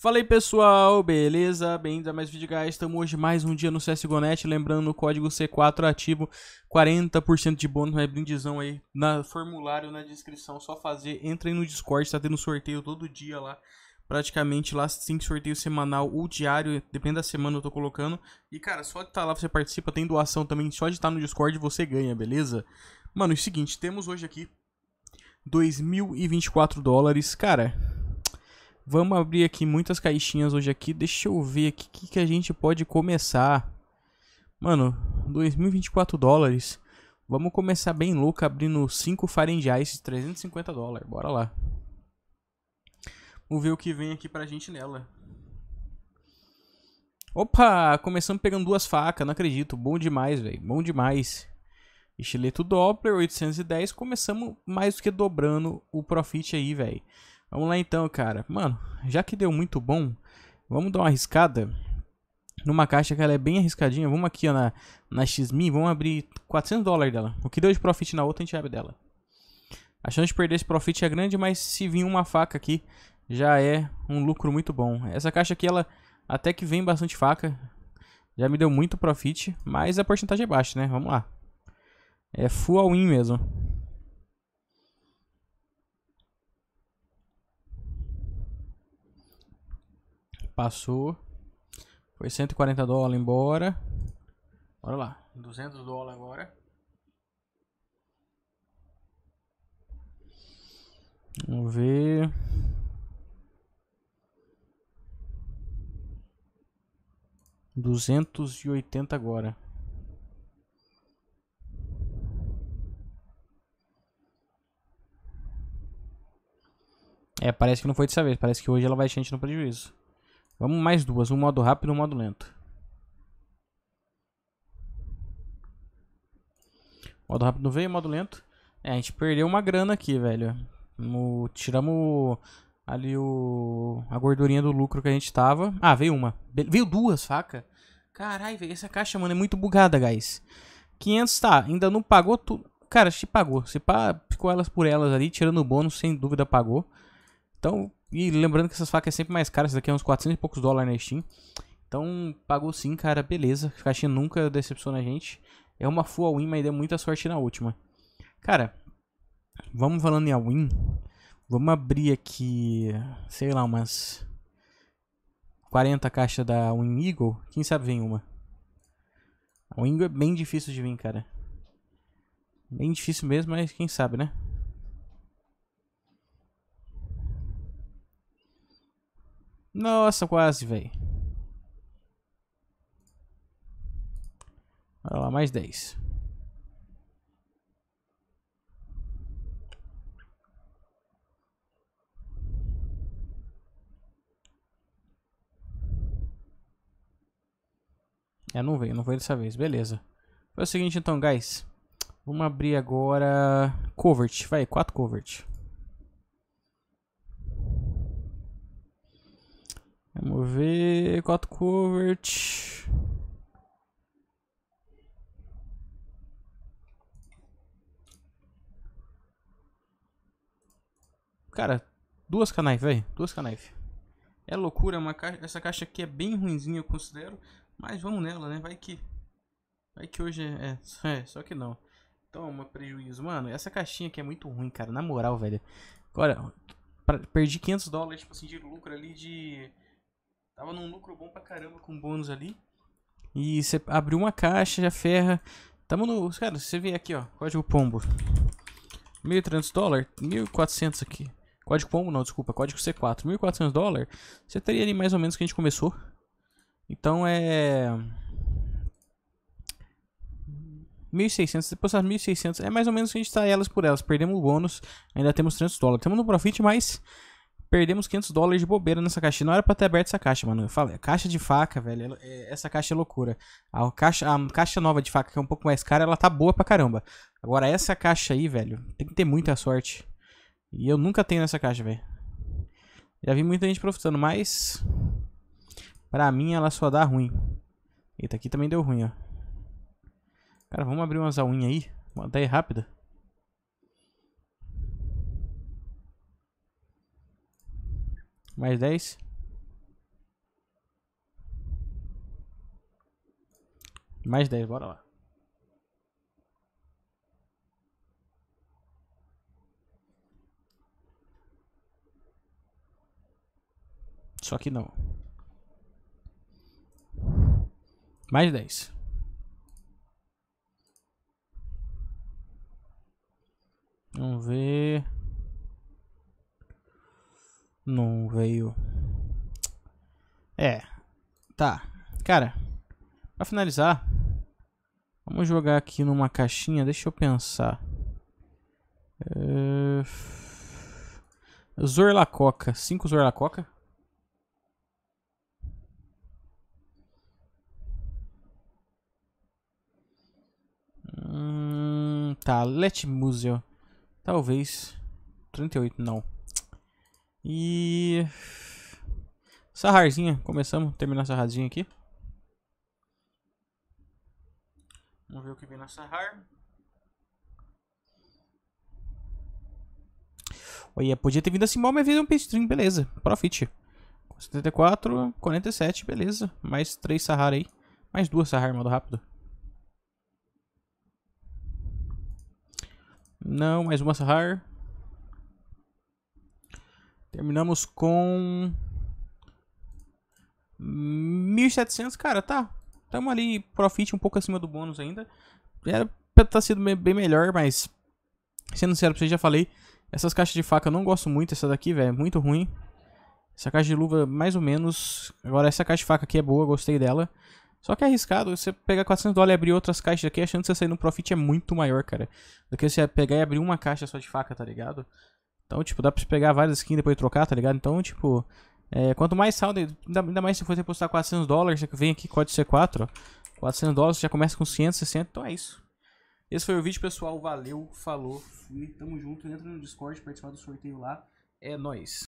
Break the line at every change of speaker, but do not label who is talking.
Fala aí pessoal, beleza? Bem-vindos a mais um vídeo, guys. Estamos hoje mais um dia no CSGONET, lembrando o código C4 ativo, 40% de bônus, né? brindezão aí, no formulário, na descrição, só fazer, entrem no Discord, tá tendo sorteio todo dia lá, praticamente lá, 5 sorteios semanal ou diário, depende da semana eu tô colocando. E cara, só de estar tá lá você participa, tem doação também, só de estar tá no Discord você ganha, beleza? Mano, é o seguinte, temos hoje aqui 2.024 dólares, cara Vamos abrir aqui muitas caixinhas hoje aqui. Deixa eu ver aqui o que, que a gente pode começar. Mano, 2024 dólares. Vamos começar bem louco abrindo 5 Fahrenheit, 350 dólares. Bora lá. Vamos ver o que vem aqui pra gente nela. Opa, começamos pegando duas facas, não acredito. Bom demais, velho. Bom demais. Estileto Doppler, 810. Começamos mais do que dobrando o profit aí, velho. Vamos lá então, cara. Mano, já que deu muito bom, vamos dar uma arriscada numa caixa que ela é bem arriscadinha. Vamos aqui ó, na, na XMI, vamos abrir 400 dólares dela. O que deu de profit na outra, a gente abre dela. A chance de perder esse profit é grande, mas se vir uma faca aqui, já é um lucro muito bom. Essa caixa aqui, ela até que vem bastante faca. Já me deu muito profit, mas a porcentagem é baixa, né? Vamos lá. É full all-in mesmo. passou. Foi 140 dólares embora. Bora lá, 200 dólares agora. Vamos ver. Duzentos e oitenta agora. É, parece que não foi dessa vez. Parece que hoje ela vai gente no prejuízo. Vamos mais duas, um modo rápido e um modo lento. Modo rápido veio, modo lento. É, a gente perdeu uma grana aqui, velho. No, tiramos ali o a gordurinha do lucro que a gente tava. Ah, veio uma. Be veio duas, faca. Caralho, velho, essa caixa, mano, é muito bugada, guys. 500, tá, ainda não pagou tudo. Cara, se pagou. Se pá, ficou elas por elas ali, tirando o bônus, sem dúvida pagou. Então, e lembrando que essas facas é sempre mais caras essa daqui é uns 400 e poucos dólares na Steam. Então, pagou sim, cara, beleza. A caixinha nunca decepciona a gente. É uma full win mas deu muita sorte na última. Cara, vamos falando em a win Vamos abrir aqui, sei lá, umas 40 caixas da Win Eagle. Quem sabe vem uma. A Win Eagle é bem difícil de vir, cara. Bem difícil mesmo, mas quem sabe, né? Nossa, quase, velho. Olha lá, mais 10. É, não veio, não veio dessa vez, beleza. Foi o seguinte então, guys. Vamos abrir agora... Covert, vai, 4 covert. Vamos ver. 4 covert. Cara, duas canais, velho. Duas canais. É loucura, é uma caixa, essa caixa aqui é bem ruinzinha, eu considero. Mas vamos nela, né? Vai que. Vai que hoje é. É, só é, que não. Toma, prejuízo. Mano, essa caixinha aqui é muito ruim, cara. Na moral, velho. Agora, pra, perdi 500 dólares, tipo assim, de lucro ali de. Tava num lucro bom pra caramba com bônus ali. E você abriu uma caixa, já ferra. Tamo no. Cara, você vê aqui, ó. Código pombo. 1.300 dólares, 1.400 aqui. Código pombo, não, desculpa. Código C4. 1.400 dólares. Você teria ali mais ou menos que a gente começou. Então é. 1.600, depois das 1.600, é mais ou menos que a gente tá elas por elas. Perdemos o bônus, ainda temos 300 dólares. Temos no profit, mas Perdemos 500 dólares de bobeira nessa caixa. Não era pra ter aberto essa caixa, mano. Eu falei, caixa de faca, velho. É, essa caixa é loucura. A caixa, a caixa nova de faca, que é um pouco mais cara, ela tá boa pra caramba. Agora, essa caixa aí, velho, tem que ter muita sorte. E eu nunca tenho nessa caixa, velho. Já vi muita gente profitando, mas... Pra mim, ela só dá ruim. Eita, aqui também deu ruim, ó. Cara, vamos abrir umas alunhas aí. Uma daí tá rápida. Mais 10. Mais 10, bora lá. Só que não. Mais 10. Vamos ver. Não veio. É. Tá. Cara, pra finalizar, vamos jogar aqui numa caixinha. Deixa eu pensar. Uh... É, Zorla Coca. cinco Zorla Coca. Hum, tá, Let museu Talvez. 38, não. E... Sarrarzinha, começamos, terminar essa sarrazinha aqui. Vamos ver o que vem na sarrar. Olha, podia ter vindo assim mal, mas veio um pestrinho, beleza. Profit. 74, 47, beleza. Mais 3 sarrar aí. Mais duas sarrar, modo rápido. Não, mais uma sarrar. Terminamos com... 1.700, cara, tá. estamos ali, profit um pouco acima do bônus ainda. Era pra ter tá sido bem melhor, mas... Sendo sincero pra vocês, já falei. Essas caixas de faca eu não gosto muito. Essa daqui, velho, é muito ruim. Essa caixa de luva, mais ou menos. Agora, essa caixa de faca aqui é boa, gostei dela. Só que é arriscado. Você pegar 400 dólares e abrir outras caixas aqui, achando que você sair no profit é muito maior, cara. Do que você pegar e abrir uma caixa só de faca, tá ligado? Então, tipo, dá pra pegar várias skins depois trocar, tá ligado? Então, tipo, é, quanto mais saldo, ainda, mais se for depositar 400 dólares, vem aqui código C4, ó, 400 dólares, já começa com 560, então é isso. Esse foi o vídeo, pessoal, valeu, falou, fui, tamo junto, entra no Discord, participar do sorteio lá, é nóis.